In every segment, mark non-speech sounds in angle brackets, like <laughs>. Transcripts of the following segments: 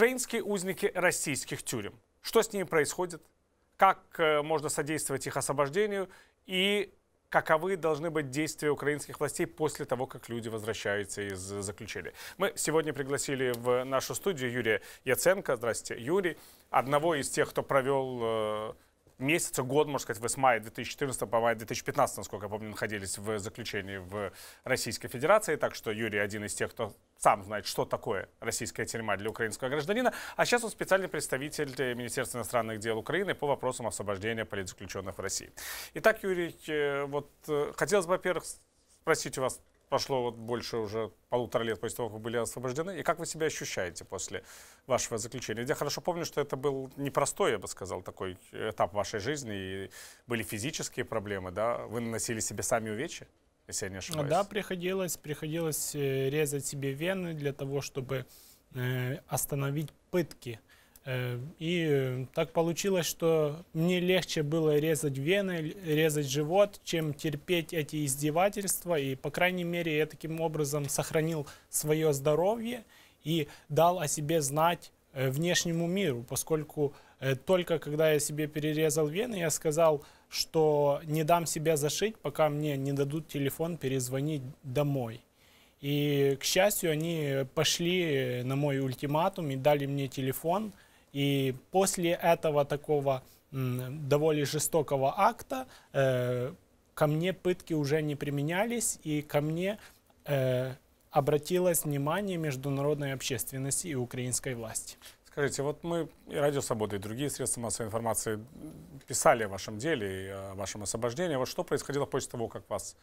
Украинские узники российских тюрем. Что с ними происходит? Как э, можно содействовать их освобождению? И каковы должны быть действия украинских властей после того, как люди возвращаются из заключения. Мы сегодня пригласили в нашу студию Юрия Яценко. Здравствуйте, Юрий. Одного из тех, кто провел э, месяца, год, можно сказать, вы с мая 2014 по мая 2015, насколько я помню, находились в заключении в Российской Федерации, так что Юрий один из тех, кто сам знает, что такое российская тюрьма для украинского гражданина, а сейчас он специальный представитель Министерства иностранных дел Украины по вопросам освобождения политзаключенных в России. Итак, Юрий, э, вот э, хотелось бы, во-первых, спросить у вас прошло вот больше уже полутора лет после того, как вы были освобождены. И как вы себя ощущаете после вашего заключения? Я хорошо помню, что это был непростой, я бы сказал, такой этап вашей жизни. И были физические проблемы, да? Вы наносили себе сами увечья, если я не ну ошибаюсь? Да, приходилось, приходилось э, резать себе вены для того, чтобы э, остановить пытки. Э, и э, так получилось, что мне легче было резать вены, резать живот, чем терпеть эти издевательства. И, по крайней мере, я таким образом сохранил свое здоровье и дал о себе знать э, внешнему миру, поскольку только когда я себе перерезал вены, я сказал, что не дам себя зашить, пока мне не дадут телефон перезвонить домой. И, к счастью, они пошли на мой ультиматум и дали мне телефон – и после этого такого довольно жестокого акта э, ко мне пытки уже не применялись, и ко мне э, обратилось внимание международной общественности и украинской власти. Скажите, вот мы и Радио Свободы, и другие средства массовой информации писали о вашем деле и о вашем освобождении. Вот что происходило после того, как вас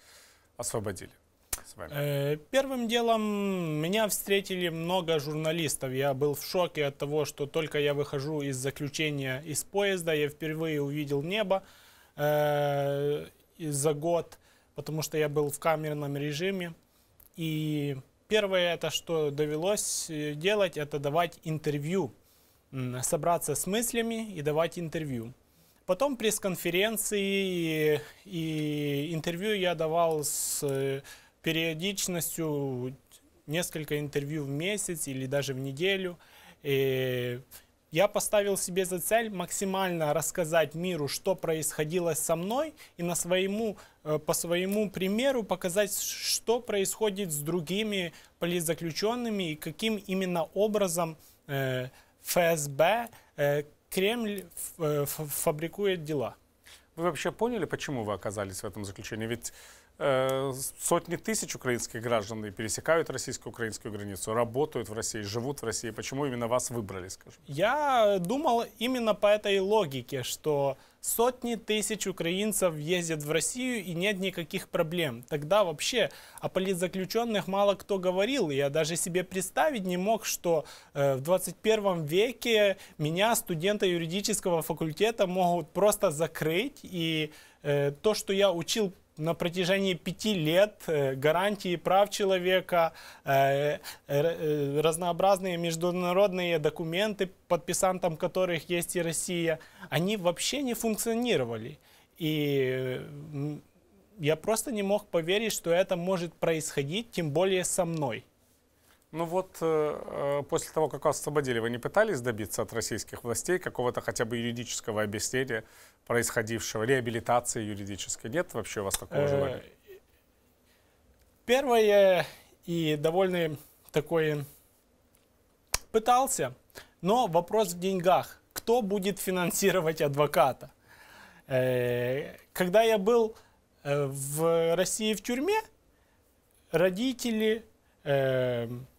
освободили? с вами? Э, первым делом меня встретили много журналистов. Я был в шоке от того, что только я выхожу из заключения из поезда, я впервые увидел небо э, за год, потому что я был в камерном режиме. И первое, это что довелось э, делать, это давать интервью, собраться с мыслями и давать интервью. Потом пресс-конференции и, интервью я давал с э, периодичностью несколько интервью в месяц или даже в неделю. И я поставил себе за цель максимально рассказать миру, что происходило со мной, и на своему, э, по своему примеру показать, что происходит с другими политзаключенными и каким именно образом э, ФСБ, э, Кремль фабрикует дела. Вы вообще поняли, почему вы оказались в этом заключении? Ведь Э, сотни тысяч украинских граждан пересекают российско-украинскую границу, работают в России, живут в России. Почему именно вас выбрали, скажем? Я думал именно по этой логике, что сотни тысяч украинцев ездят в Россию и нет никаких проблем. Тогда вообще о политзаключенных мало кто говорил. Я даже себе представить не мог, что э, в 21 веке меня, студента юридического факультета, могут просто закрыть. И э, то, что я учил на протяжении пяти лет э, гарантии прав человека, э, э, разнообразные международные документы, подписантом которых есть и Россия, они вообще не функционировали. И я просто не мог поверить, что это может происходить, тем более со мной. Ну вот, после того, как вас освободили, вы не пытались добиться от российских властей какого-то хотя бы юридического объяснения происходившего, реабилитации юридической? Нет вообще у вас такого э, желания? Первое и довольно такое пытался, но вопрос в деньгах. Кто будет финансировать адвоката? Э, когда я был э, в России в тюрьме, родители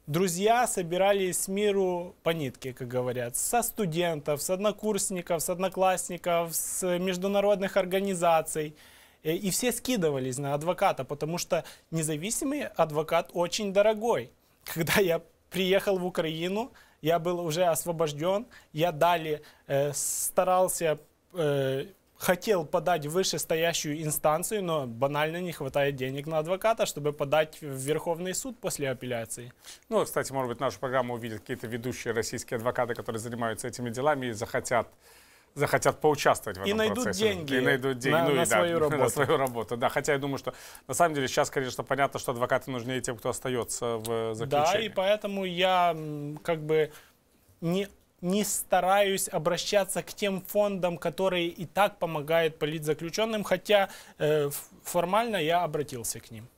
друзья собирались с миру по нитке, как говорят, со студентов, с однокурсников, с одноклассников, с международных организаций. Э, и все скидывались на адвоката, потому что независимый адвокат очень дорогой. <laughs> Когда я приехал в Украину, я был уже освобожден, я далее э, старался э, хотел подать в вышестоящую инстанцию, но банально не хватает денег на адвоката, чтобы подать в Верховный суд после апелляции. Ну, кстати, может быть, нашу программу увидят какие-то ведущие российские адвокаты, которые занимаются этими делами и захотят захотят поучаствовать в этом и найдут процессе. Деньги и найдут деньги на, ну, на и, свою да, <laughs> работу. На свою работу, да. Хотя я думаю, что на самом деле сейчас, конечно, понятно, что адвокаты нужны тем, кто остается в заключении. Да, и поэтому я как бы не не стараюсь обращаться к тем фондам, которые и так помогают политзаключенным, хотя э, формально я обратился к ним.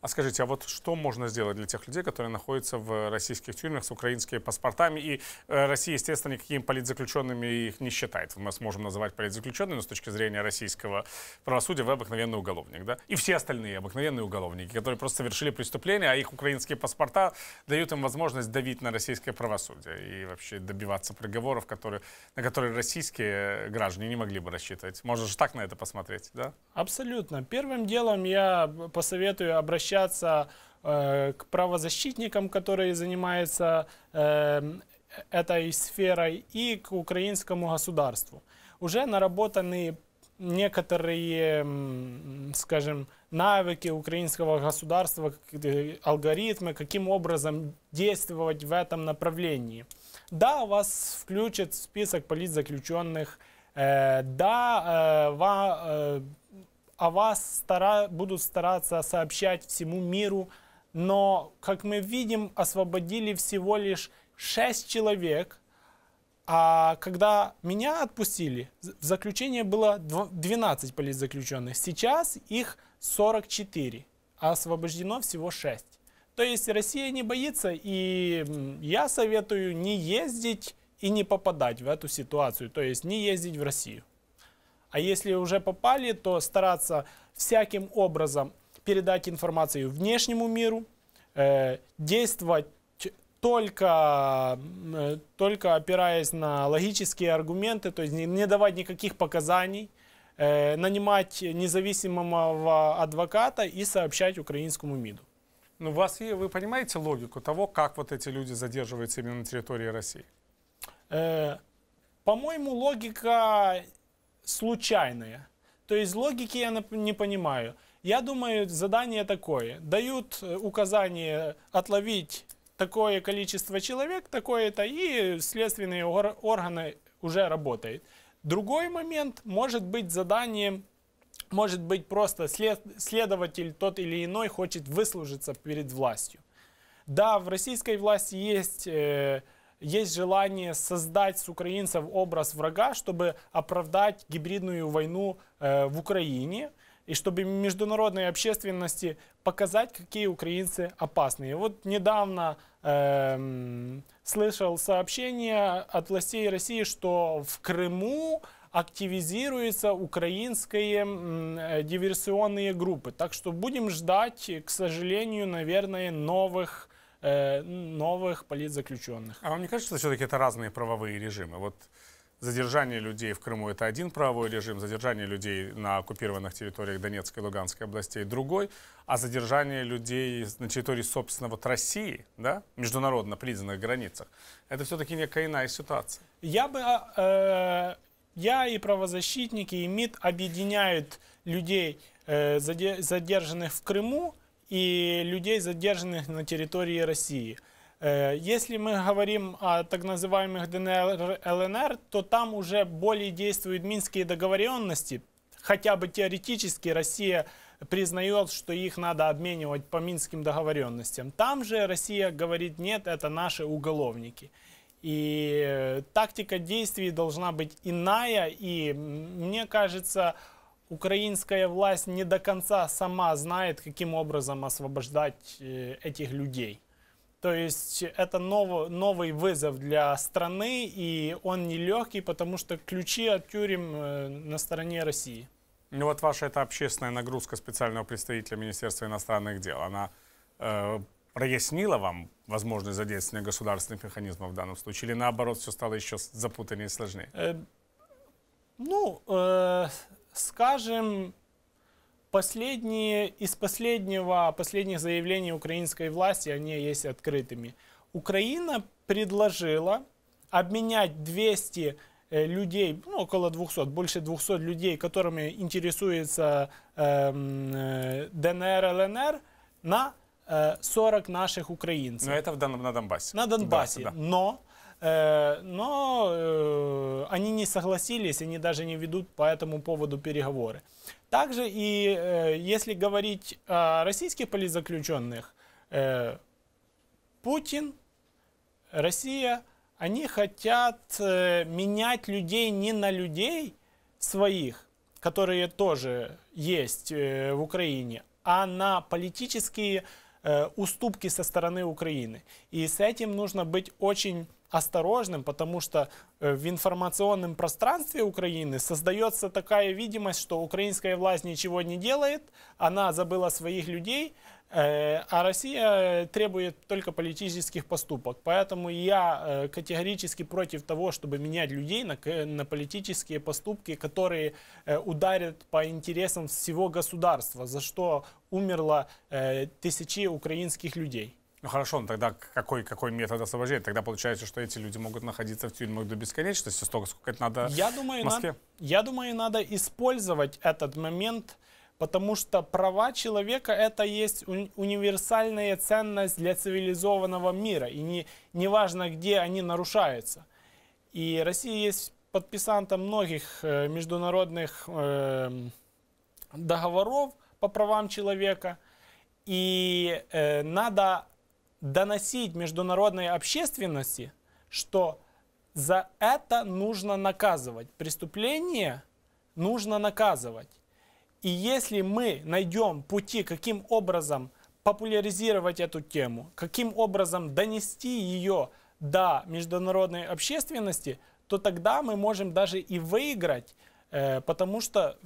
А скажите, а вот что можно сделать для тех людей, которые находятся в российских тюрьмах с украинскими паспортами? И э, Россия, естественно, никакими политзаключенными их не считает. Мы сможем называть политзаключенными, но с точки зрения российского правосудия вы обыкновенный уголовник, да? И все остальные обыкновенные уголовники, которые просто совершили преступление, а их украинские паспорта дают им возможность давить на российское правосудие и вообще добиваться приговоров, которые, на которые российские граждане не могли бы рассчитывать. Можно же так на это посмотреть, да? Абсолютно. Первым делом я посоветую обращаться обращаться э, к правозащитникам, которые занимаются э, этой сферой, и к украинскому государству. Уже наработаны некоторые, скажем, навыки украинского государства, э, алгоритмы, каким образом действовать в этом направлении. Да, вас включат в список политзаключенных, да, вам о вас стара... будут стараться сообщать всему миру, но, как мы видим, освободили всего лишь шесть человек, а когда меня отпустили, в заключение было 12 политзаключенных, сейчас их 44, а освобождено всего 6. То есть Россия не боится, и я советую не ездить и не попадать в эту ситуацию, то есть не ездить в Россию. А если уже попали, то стараться всяким образом передать информацию внешнему миру, э, действовать только, э, только опираясь на логические аргументы, то есть не, не давать никаких показаний, э, нанимать независимого адвоката и сообщать украинскому МИДу. Ну, у вас, вы понимаете логику того, как вот эти люди задерживаются именно на территории России? Э, по-моему, логика случайные. То есть логики я не понимаю. Я думаю, задание такое. Дают э, указание отловить такое количество человек, такое-то, и следственные органы уже работают. Другой момент может быть заданием, может быть просто след, следователь тот или иной хочет выслужиться перед властью. Да, в российской власти есть... Э, есть желание создать с украинцев образ врага, чтобы оправдать гибридную войну э, в Украине и чтобы международной общественности показать, какие украинцы опасные. Вот недавно э, слышал сообщение от властей России, что в Крыму активизируются украинские э, диверсионные группы. Так что будем ждать, к сожалению, наверное, новых Э, новых политзаключенных. А вам не кажется, что все-таки это разные правовые режимы? Вот задержание людей в Крыму – это один правовой режим, задержание людей на оккупированных территориях Донецкой и Луганской областей – другой, а задержание людей на территории, собственно, вот России, да, международно признанных границах – это все-таки некая иная ситуация. Я бы… А, э, я и правозащитники, и МИД объединяют людей, э, задержанных в Крыму – и людей, задержанных на территории России. Э, если мы говорим о так называемых ДНР, ЛНР, то там уже более действуют минские договоренности. Хотя бы теоретически Россия признает, что их надо обменивать по минским договоренностям. Там же Россия говорит, нет, это наши уголовники. И э, тактика действий должна быть иная, и мне кажется, украинская власть не до конца сама знает, каким образом освобождать э, этих людей. То есть это ново, новый вызов для страны, и он нелегкий, потому что ключи от тюрем э, на стороне России. Ну вот ваша эта общественная нагрузка специального представителя Министерства иностранных дел, она э, прояснила вам возможность задействования государственных механизмов в данном случае? Или наоборот, все стало еще запутаннее и сложнее? Э, ну, э, скажем, последние, из последнего, последних заявлений украинской власти, они есть открытыми. Украина предложила обменять 200 э, людей, ну, около 200, больше 200 людей, которыми интересуется эм, э, ДНР, ЛНР, на э, 40 наших украинцев. Но это в, на Донбассе. На Донбассе. Да, да. Но Э, но э, они не согласились, они даже не ведут по этому поводу переговоры. Также и э, если говорить о российских политзаключенных, Путин, Россия, они хотят менять людей не на людей своих, которые тоже есть в Украине, а на политические уступки со стороны Украины. И с этим нужно быть очень осторожным, потому что э, в информационном пространстве Украины создается такая видимость, что украинская власть ничего не делает, она забыла своих людей, э, а Россия э, требует только политических поступок. Поэтому я категорически против того, чтобы менять людей на, политические поступки, которые ударят по интересам всего государства, за что умерло тысячи украинских людей. Ну, хорошо, но тогда какой, какой метод освобождения? Тогда получается, что эти люди могут находиться в тюрьмах до бесконечности, столько, сколько это надо я думаю, в Москве. Надо, я думаю, надо использовать этот момент, потому что права человека — это есть универсальная ценность для цивилизованного мира, и не, неважно, где они нарушаются. И Россия есть подписанта многих э, международных эм, договоров по правам человека, и э, надо доносить международной общественности, что за это нужно наказывать. Преступление нужно наказывать. И если мы найдем пути, каким образом популяризировать эту тему, каким образом донести ее до международной общественности, то тогда мы можем даже и выиграть, э, потому что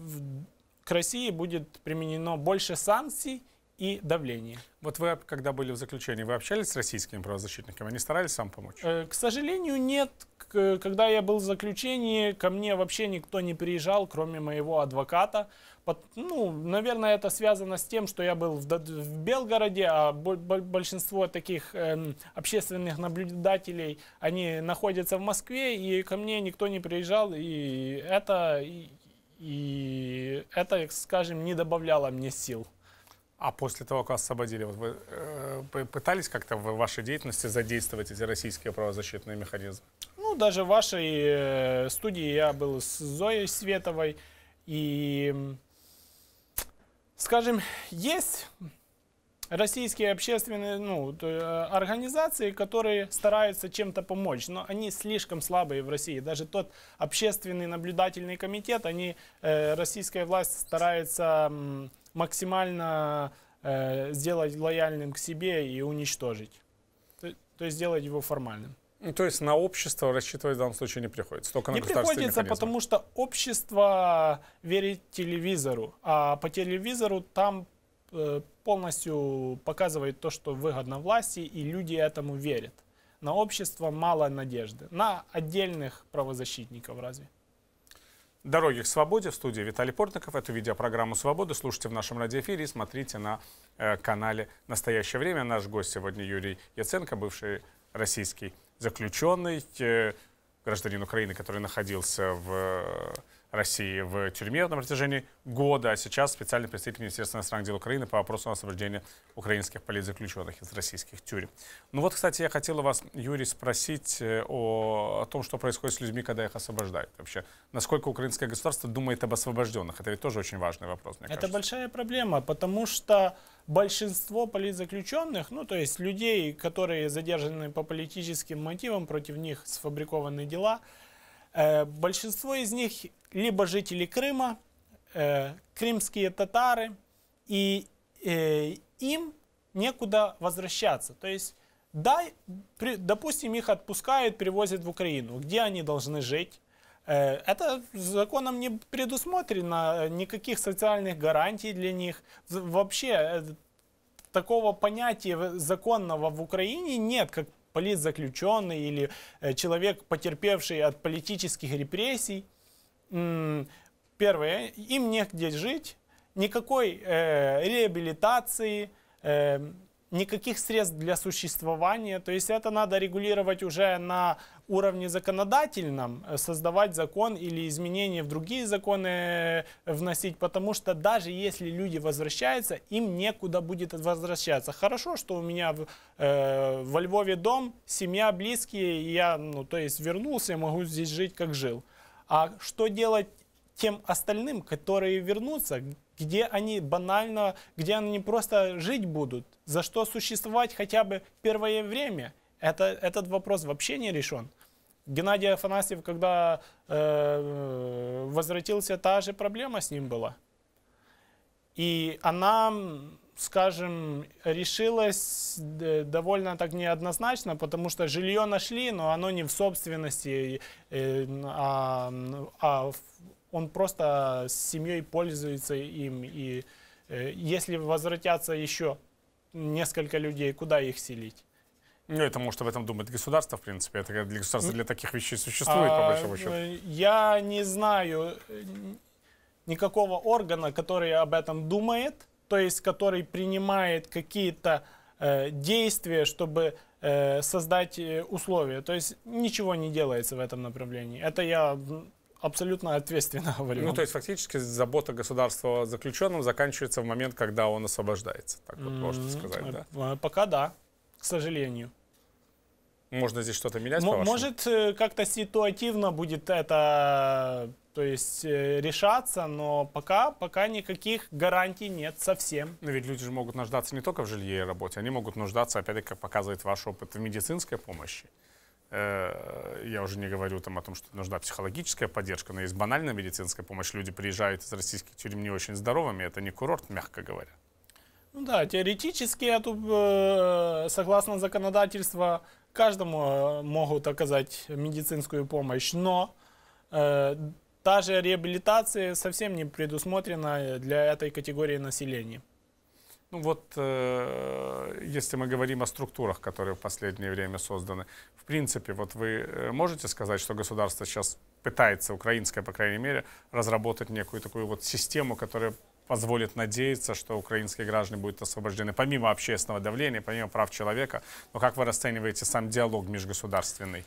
к России будет применено больше санкций, и давление. Вот вы, когда были в заключении, вы общались с российскими правозащитниками? Они старались сам помочь? Э, к сожалению, нет. К, когда я был в заключении, ко мне вообще никто не приезжал, кроме моего адвоката. Под, ну, наверное, это связано с тем, что я был в, в Белгороде, а большинство таких э, общественных наблюдателей, они находятся в Москве, и ко мне никто не приезжал, и это, и, и это, скажем, не добавляло мне сил. А после того, как освободили, вот вы э, пытались как-то в вашей деятельности задействовать эти российские правозащитные механизмы? Ну, даже в вашей э, студии я был с Зоей Световой. И, скажем, есть российские общественные ну, э, организации, которые стараются чем-то помочь, но они слишком слабые в России. Даже тот общественный наблюдательный комитет, они, э, российская власть старается максимально э, сделать лояльным к себе и уничтожить. То, то есть сделать его формальным. Ну, то есть на общество рассчитывать в данном случае не приходится, только на Не приходится, механизм. потому что общество верит телевизору, а по телевизору там э, полностью показывает то, что выгодно власти, и люди этому верят. На общество мало надежды, на отдельных правозащитников разве? Дороги к свободе. В студии Виталий Портников. Эту видеопрограмму «Свобода» слушайте в нашем радиоэфире и смотрите на э, канале «Настоящее время». Наш гость сегодня Юрий Яценко, бывший российский заключенный, э, гражданин Украины, который находился в э, России в тюрьме на протяжении года, а сейчас специальный представитель Министерства иностранных дел Украины по вопросу освобождения украинских политзаключенных из российских тюрем. Ну вот, кстати, я хотела вас, Юрий, спросить э, о, о том, что происходит с людьми, когда их освобождают. Вообще, насколько украинское государство думает об освобожденных? Это ведь тоже очень важный вопрос, мне Это кажется. большая проблема, потому что большинство политзаключенных, ну то есть людей, которые задержаны по политическим мотивам, против них сфабрикованы дела – Э, большинство из них либо жители Крыма, э, крымские татары, и э, им некуда возвращаться. То есть, да, допустим, их отпускают, привозят в Украину. Где они должны жить? Это законом не предусмотрено, никаких социальных гарантий для них. Вообще такого понятия законного в Украине нет, как политзаключенный или э, человек, потерпевший от политических репрессий, первое, им негде жить, никакой э, реабилитации, э, никаких средств для существования. То есть это надо регулировать уже на уровне законодательном, э, создавать закон или изменения в другие законы э, вносить, потому что даже если люди возвращаются, им некуда будет возвращаться. Хорошо, что у меня в, э, во Львове дом, семья, близкие, я, ну, то есть вернулся, могу здесь жить, как жил. А что делать тем остальным, которые вернутся, где они банально, где они просто жить будут, за что существовать хотя бы первое время. Это, этот вопрос вообще не решен. Геннадий Афанасьев, когда э, возвратился, та же проблема с ним была. И она, скажем, решилась э, довольно так неоднозначно, потому что жилье нашли, но оно не в собственности, э, а, а он просто с семьей пользуется им. И э, если возвратятся еще несколько людей, куда их селить? Ну, это может об этом думать государство, в принципе. Это для государства для таких вещей существует, а, по большому счету. Я не знаю э, никакого органа, который об этом думает, то есть который принимает какие-то э, действия, чтобы э, создать э, условия. То есть ничего не делается в этом направлении. Это я абсолютно ответственно <laughs> говорю. Ну, то есть фактически забота государства о заключенном заканчивается в момент, когда он освобождается, так вот mm -hmm. можно сказать, да? Э, э, пока да, к сожалению. Можно здесь что-то менять? М- может, э, как-то ситуативно будет это то есть решаться, но пока, пока никаких гарантий нет совсем. Но ну, ведь люди же могут нуждаться не только в жилье и работе, они могут нуждаться, опять-таки, как показывает ваш опыт, в медицинской помощи. Э, я уже не говорю там о том, что нужна психологическая поддержка, но есть банальная медицинская помощь. Люди приезжают из российских тюрем не очень здоровыми, это не курорт, мягко говоря. Ну да, теоретически, эту, э, согласно законодательству, каждому э, могут оказать медицинскую помощь, но та же реабилитация совсем не предусмотрена для этой категории населения. Ну вот, э, если мы говорим о структурах, которые в последнее время созданы, в принципе, вот вы э, можете сказать, что государство сейчас пытается, украинское, по крайней мере, разработать некую такую вот систему, которая позволит надеяться, что украинские граждане будут освобождены, помимо общественного давления, помимо прав человека. Но как вы расцениваете сам диалог межгосударственный?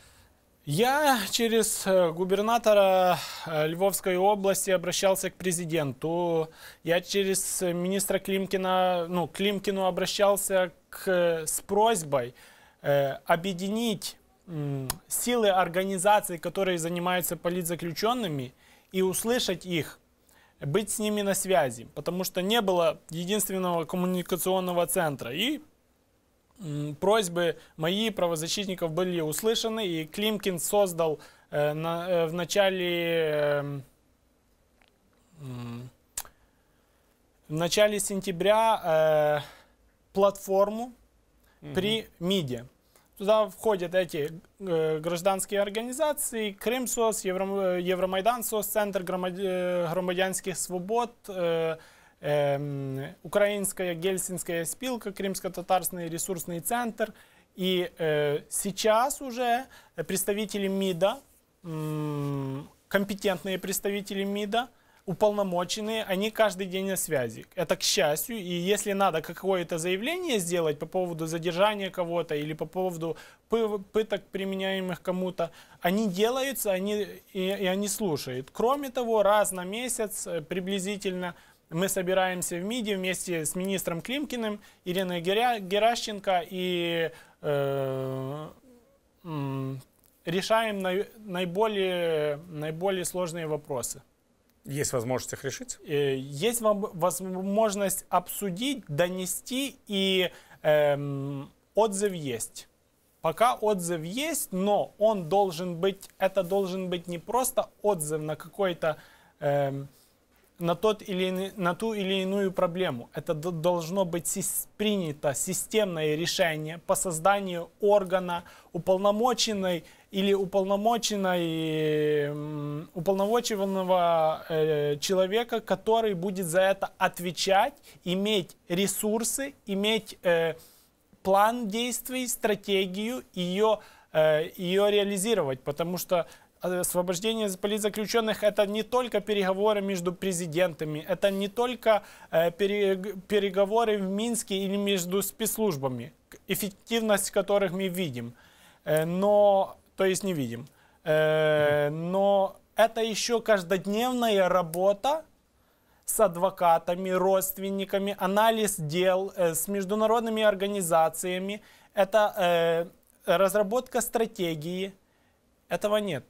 Я через э, губернатора э, Львовской области обращался к президенту. Я через э, министра Климкина, ну, Климкину обращался к, с просьбой э, объединить силы организаций, которые занимаются политзаключенными, и услышать их, быть с ними на связи, потому что не было единственного коммуникационного центра. И просьбы мои правозащитников были услышаны, и Климкин создал э, на, э, в начале... Э, в начале сентября э, платформу mm при МИДе. Туда входят эти э, гражданские организации, Крымсос, Евро, Евромайдансос, Центр э, громадянских свобод, э, Украинская Гельсинская спилка, Крымско-Татарский ресурсный центр. И сейчас уже представители МИДа, компетентные представители МИДа, уполномоченные, они каждый день на связи. Это к счастью. И если надо какое-то заявление сделать по поводу задержания кого-то или по поводу пыток, применяемых кому-то, они делаются они, и, и они слушают. Кроме того, раз на месяц э, приблизительно мы собираемся в МИДе вместе с министром Климкиным, Ириной Геря, Геращенко и э, решаем на, наиболее, наиболее сложные вопросы. Есть возможность их решить? Э, есть возможность обсудить, донести, и эм, отзыв есть. Пока отзыв есть, но он должен быть, это должен быть не просто отзыв на какой-то эм, на, тот или, на ту или иную проблему. Это должно быть сис, принято системное решение по созданию органа уполномоченной или уполномоченной, уполномоченного э, человека, который будет за это отвечать, иметь ресурсы, иметь э, план действий, стратегию, ее, э, ее реализировать. Потому что освобождение политзаключенных – это не только переговоры между президентами, это не только э, переговоры в Минске или между спецслужбами, эффективность которых мы видим, э, но, то есть не видим, э, но это еще каждодневная работа с адвокатами, родственниками, анализ дел с международными организациями, это разработка стратегии. Этого нет.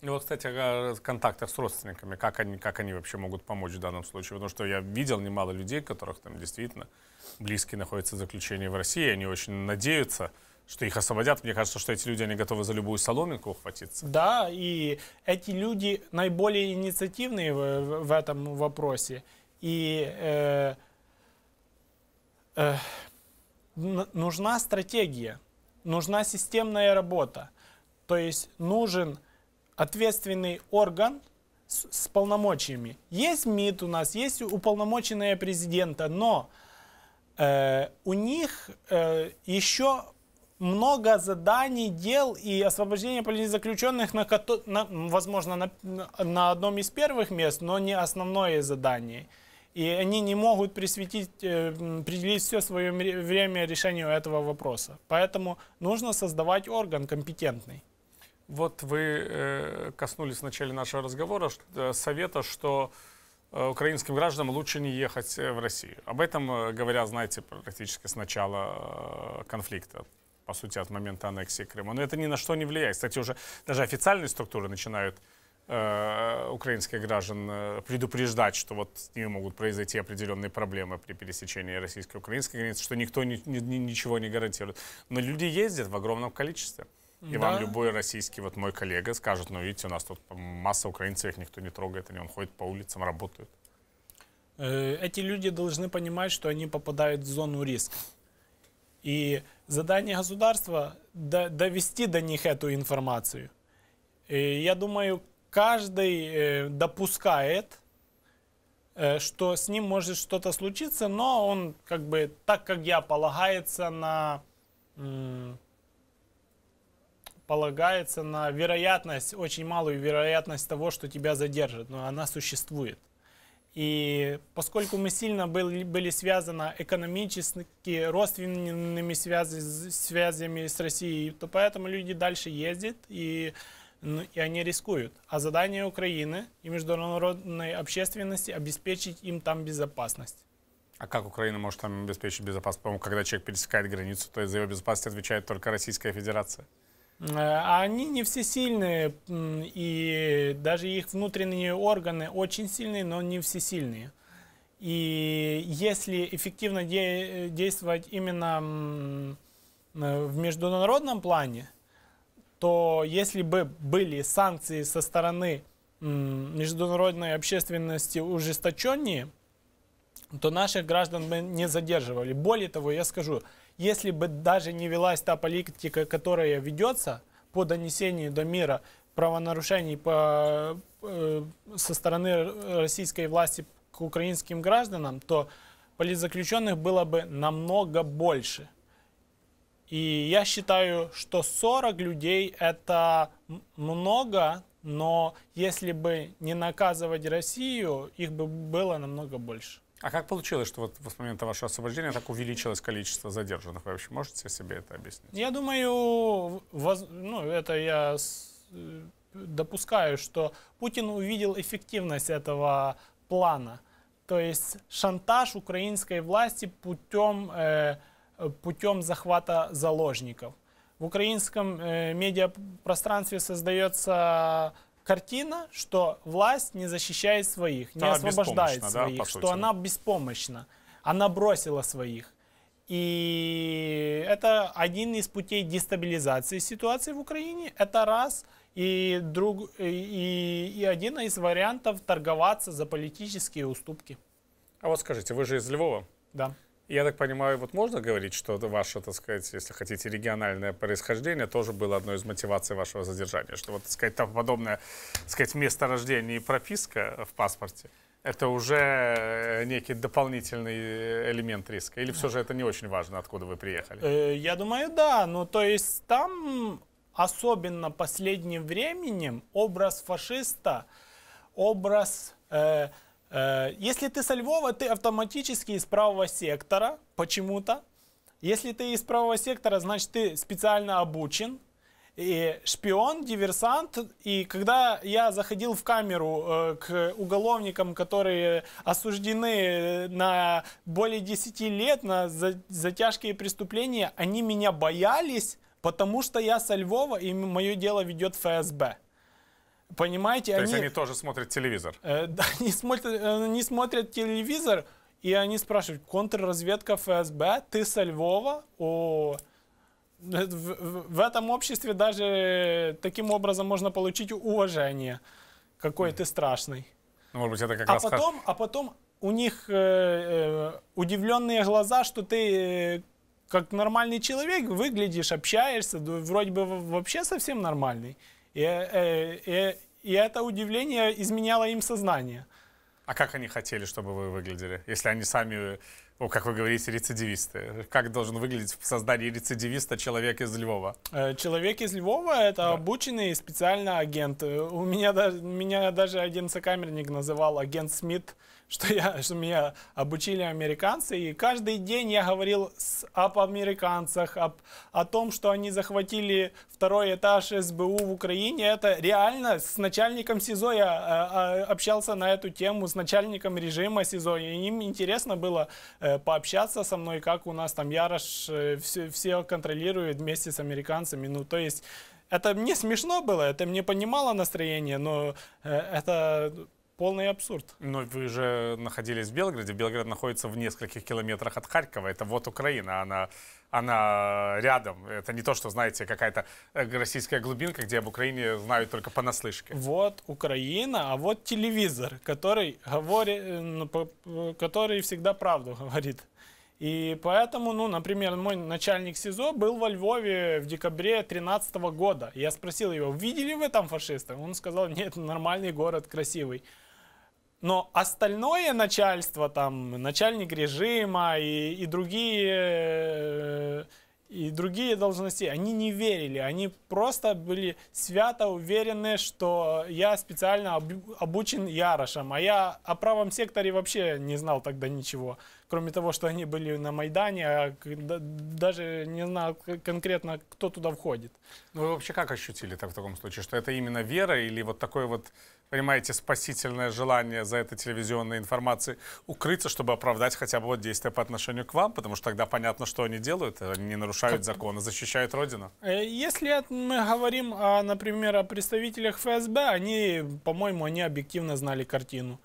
И ну, вот, кстати, о контактах с родственниками, как они, как они вообще могут помочь в данном случае? Потому что я видел немало людей, которых там действительно близкие находятся в заключении в России, они очень надеются, что их освободят. Мне кажется, что эти люди, они готовы за любую соломинку ухватиться. Да, и эти люди наиболее инициативные в, в этом вопросе. И э, э, нужна стратегия, нужна системная работа. То есть нужен ответственный орган с, с полномочиями. Есть МИД у нас, есть уполномоченные президента, но э, у них э, еще много заданий, дел и освобождение политзаключенных, на, на, возможно, на, на одном из первых мест, но не основное задание. И они не могут присвятить э, определить все свое время решению этого вопроса. Поэтому нужно создавать орган компетентный. Вот вы э, коснулись в начале нашего разговора что, э, совета, что э, украинским гражданам лучше не ехать э, в Россию. Об этом э, говоря, знаете, практически с начала э, конфликта, по сути, от момента аннексии Крыма. Но это ни на что не влияет. Кстати, уже даже официальные структуры начинают э, украинских граждан э, предупреждать, что вот с ними могут произойти определенные проблемы при пересечении российско-украинской границы, что никто ни, ни, ничего не гарантирует. Но люди ездят в огромном количестве. И да. вам любой российский, вот мой коллега, скажет, ну, видите, у нас тут масса украинцев, их никто не трогает, они он ходит по улицам, работают. Э, эти люди должны понимать, что они попадают в зону риска. И задание государства довести до них эту информацию. И э, я думаю, каждый э, допускает, что с ним может что-то случиться, но он как бы так, как я, полагается на полагается на вероятность, очень малую вероятность того, что тебя задержат, но она существует. И поскольку мы сильно были, были связаны экономически, родственными связи, связями с Россией, то поэтому люди дальше ездят и, ну, и они рискуют. А задание Украины и международной общественности обеспечить им там безопасность. А как Украина может там обеспечить безопасность? По-моему, когда человек пересекает границу, то за его безопасность отвечает только Российская Федерация. Э, они не все сильные, и даже их внутренние органы очень сильные, но не все сильные. И если эффективно де э, действовать именно э, в международном плане, то если бы были санкции со стороны международной общественности ужесточеннее, то наших граждан бы не задерживали. Более того, я скажу, если бы даже не велась та политика, которая ведется по донесению до мира правонарушений по, э, со стороны российской власти к украинским гражданам, то политзаключенных было бы намного больше. И я считаю, что 40 людей это много, но если бы не наказывать Россию, их бы было намного больше. А как получилось, что вот с момента вашего освобождения так увеличилось количество задержанных? Вы вообще можете себе это объяснить? Я думаю, воз... ну, это я с... Э, допускаю, что Путин увидел эффективность этого плана. То есть шантаж украинской власти путем, э, путем захвата заложников. В украинском э, медиапространстве создается картина, что власть не защищает своих, не Та освобождает своих, да, что она беспомощна, она бросила своих. И это один из путей дестабилизации ситуации в Украине. Это раз. И, друг, и, и один из вариантов торговаться за политические уступки. А вот скажите, вы же из Львова? Да. Я так понимаю, вот можно говорить, что ваше, так сказать, если хотите, региональное происхождение тоже было одной из мотиваций вашего задержания, что вот, так сказать, там подобное, так сказать, место рождения и прописка в паспорте, это уже э, некий дополнительный элемент риска? Или все же это не очень важно, откуда вы приехали? Э, я думаю, да. Ну, то есть там, особенно последним временем, образ фашиста, образ... Э, Э, если ты со Львова, ты автоматически из правого сектора, почему-то. Если ты из правого сектора, значит ты специально обучен. И шпион, диверсант. И когда я заходил в камеру э, к уголовникам, которые осуждены э, на более 10 лет на за, за тяжкие преступления, они меня боялись, потому что я со Львова, и мое дело ведет ФСБ. Понимаете, То они... есть они тоже смотрят телевизор? Э, <laughs> да, они смотрят, э, они смотрят телевизор, и они спрашивают, контрразведка ФСБ, ты со Львова? О, э, в, в, этом обществе даже таким образом можно получить уважение. Какой mm. ты страшный. Ну, может быть, это как а раз... Потом, а потом у них э, э, удивленные глаза, что ты э, как нормальный человек выглядишь, общаешься, вроде бы вообще совсем нормальный. И, э, и, и это удивление изменяло им сознание. А как они хотели, чтобы вы выглядели? Если они сами, ну, как вы говорите, рецидивисты. Как должен выглядеть в создании рецидивиста человек из Львова? Э, человек из Львова — это да. обученный специально агент. Э, у меня, меня даже один сокамерник называл агент Смит — что, я, <laughs> что меня обучили американцы, и каждый день я говорил с, об американцах, об, о том, что они захватили второй этаж СБУ в Украине. Это реально с начальником СИЗО я а, общался на эту тему, с начальником режима СИЗО, и им интересно было э, пообщаться со мной, как у нас там Ярош э, все, все контролирует вместе с американцами. Ну, то есть это мне смешно было, это мне понимало настроение, но э, это полный абсурд. Но ну, вы же находились в Белграде. Белград находится в нескольких километрах от Харькова. Это вот Украина, она, она рядом. Это не то, что, знаете, какая-то э, российская глубинка, где об Украине знают только понаслышке. Вот Украина, а вот телевизор, который, говори, э, ну, э, который всегда правду говорит. И поэтому, ну, например, мой начальник СИЗО был во Львове в декабре 2013 года. Я спросил его, видели вы там фашистов? Он сказал, нет, нормальный город, красивый. Но остальное начальство, там, начальник режима и, и другие э, и другие должности, они не верили, они просто были свято уверены, что я специально обучен Ярошем, а я о правом секторе вообще не знал тогда ничего, кроме того, что они были на Майдане, а даже не знал конкретно, кто туда входит. Ну вы вообще как ощутили так в таком случае, что это именно вера или вот такой вот понимаете, спасительное желание за этой телевизионной информацией укрыться, чтобы оправдать хотя бы вот действия по отношению к вам, потому что тогда понятно, что они делают, они не нарушают законы, а защищают Родину. Э, если мы говорим, о, например, о представителях ФСБ, они, по-моему, они объективно знали картину.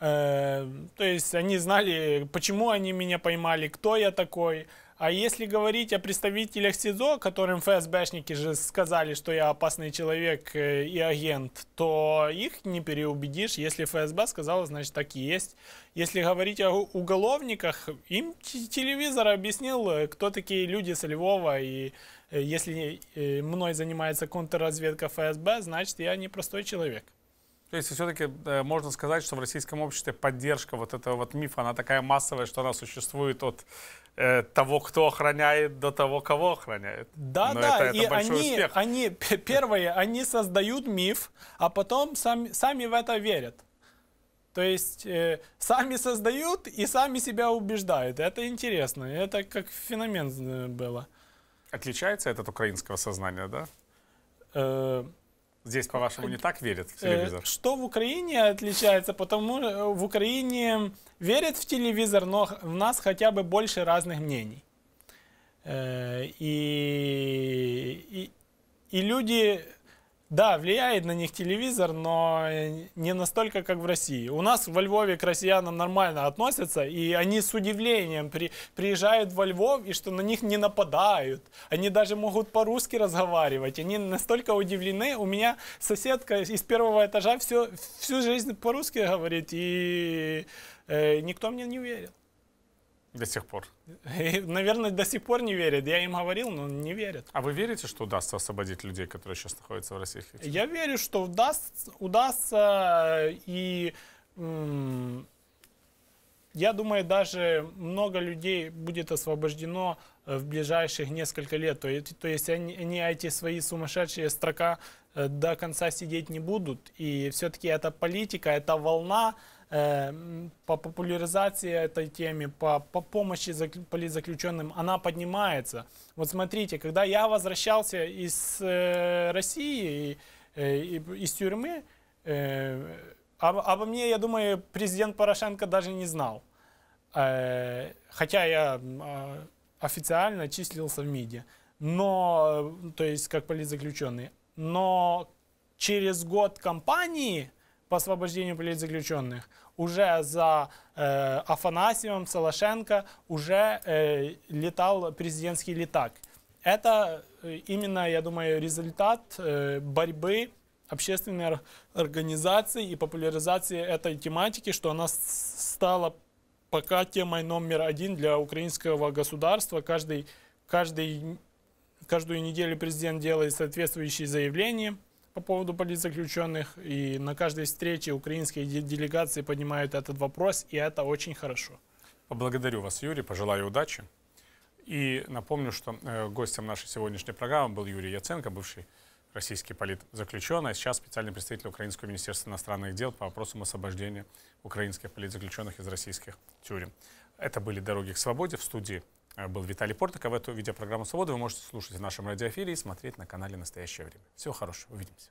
Э, то есть они знали, почему они меня поймали, кто я такой, а если говорить о представителях СИЗО, которым ФСБшники же сказали, что я опасный человек э, и агент, то их не переубедишь. Если ФСБ сказала, значит так и есть. Если говорить о уголовниках, им телевизор объяснил, э, кто такие люди со Львова. И э, если мной занимается контрразведка ФСБ, значит я не простой человек. То есть все-таки э, можно сказать, что в российском обществе поддержка вот этого вот мифа, она такая массовая, что она существует от Э, того, кто охраняет, до того, кого охраняет. Да, Но да, это, это и они, успех. они первые, они создают миф, а потом сами, сами в это верят. То есть э, сами создают и сами себя убеждают. Это интересно, это как феномен э, было. Отличается это от украинского сознания, да? Э, Здесь, по-вашему, не так верят в э, телевизор? Что в Украине отличается? Потому э, в Украине верят в телевизор, но у нас хотя бы больше разных мнений. Э, и, и, и люди да, влияет на них телевизор, но не настолько, как в России. У нас во Львове к россиянам нормально относятся, и они с удивлением при, приезжают во Львов, и что на них не нападают. Они даже могут по-русски разговаривать. Они настолько удивлены. У меня соседка из первого этажа все, всю жизнь по-русски говорит, и э, никто мне не верил. До сих пор. И, наверное, до сих пор не верят. Я им говорил, но не верят. А вы верите, что удастся освободить людей, которые сейчас находятся в России? Я верю, что удастся, удастся и я думаю, даже много людей будет освобождено э, в ближайших несколько лет. То есть, то есть они, они эти свои сумасшедшие строка э, до конца сидеть не будут. И все-таки это политика, это волна, по популяризации этой темы, по, по помощи политзаключенным, она поднимается. Вот смотрите, когда я возвращался из России, из тюрьмы, обо мне, я думаю, президент Порошенко даже не знал. Хотя я а, официально числился в МИДе, но, э, то есть как политзаключенный. Но через год кампании по освобождению политзаключенных – уже за э, Афанасьевым, Солошенко уже э, летал президентский летак. Это э, именно, я думаю, результат э, борьбы общественной организации и популяризации этой тематики, что она стала пока темой номер один для украинского государства. Каждый, каждый, каждую неделю президент делает соответствующие заявления по поводу политзаключенных, и на каждой встрече украинские делегации поднимают этот вопрос, и это очень хорошо. Поблагодарю вас, Юрий, пожелаю удачи. И напомню, что э, гостем нашей сегодняшней программы был Юрий Яценко, бывший российский политзаключенный, а сейчас специальный представитель Украинского министерства иностранных дел по вопросам освобождения украинских политзаключенных из российских тюрем. Это были «Дороги к свободе» в студии Э, был Виталий а В Эту видеопрограмму «Свобода» вы можете слушать в нашем радиоэфире и смотреть на канале «Настоящее время». Всего хорошего. Увидимся.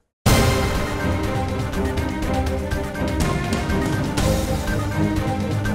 Thank you.